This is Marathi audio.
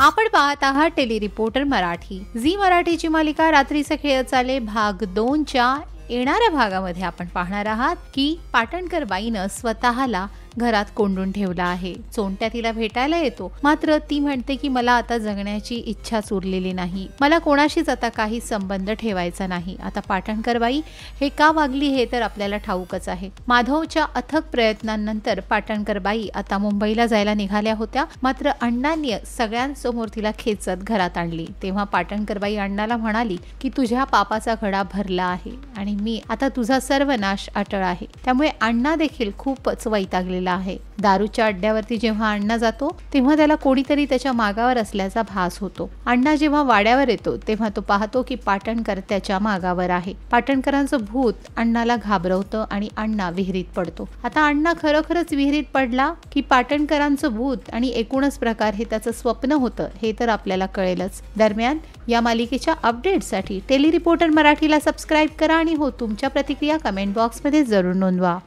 आपण पाहत आहात टेली रिपोर्टर मराठी झी मराठीची मालिका रात्रीचे खेळ चाले भाग दोनच्या येणाऱ्या भागामध्ये आपण पाहणार आहात की पाटणकर बाईनं स्वतःला घरात कोंडून ठेवला आहे चोंट्या तिला भेटायला येतो मात्र ती म्हणते की मला आता जगण्याची इच्छा चुरलेली नाही मला कोणाशीच आता काही संबंध ठेवायचा नाही आता पाटणकर बाई हे का वागली हे तर आपल्याला ठाऊकच आहे माधवच्या अथक प्रयत्नांनंतर पाटणकर बाई आता मुंबईला जायला निघाल्या होत्या मात्र अण्णांनी सगळ्यांसमोर तिला खेचत घरात आणली तेव्हा पाटणकर बाई अण्णाला म्हणाली की तुझ्या पापाचा घडा भरला आहे आणि मी आता तुझा सर्वनाश अटळ आहे त्यामुळे अण्णा देखील खूपच वैतागले आहे दारूच्या अड्ड्यावरती जेव्हा अण्णा जातो तेव्हा त्याला कोणीतरी त्याच्या मागावर असल्याचा भास होतो अण्णा जेव्हा वाड्यावर येतो तेव्हा तो पाहतो की पाटणकर त्याच्या मागावर आहे पाटणकरांचं भूत अण्णाला घाबरवतं आणि अण्णा विहिरीत पडतो आता अण्णा खरोखरच विहिरीत पडला की पाटणकरांचं भूत आणि एकूणच प्रकार हे त्याचं स्वप्न होतं हे तर आपल्याला कळेलच दरम्यान या मालिकेच्या अपडेटसाठी टेली रिपोर्टर मराठीला सबस्क्राईब करा आणि हो तुमच्या प्रतिक्रिया कमेंट बॉक्समध्ये जरूर नोंदवा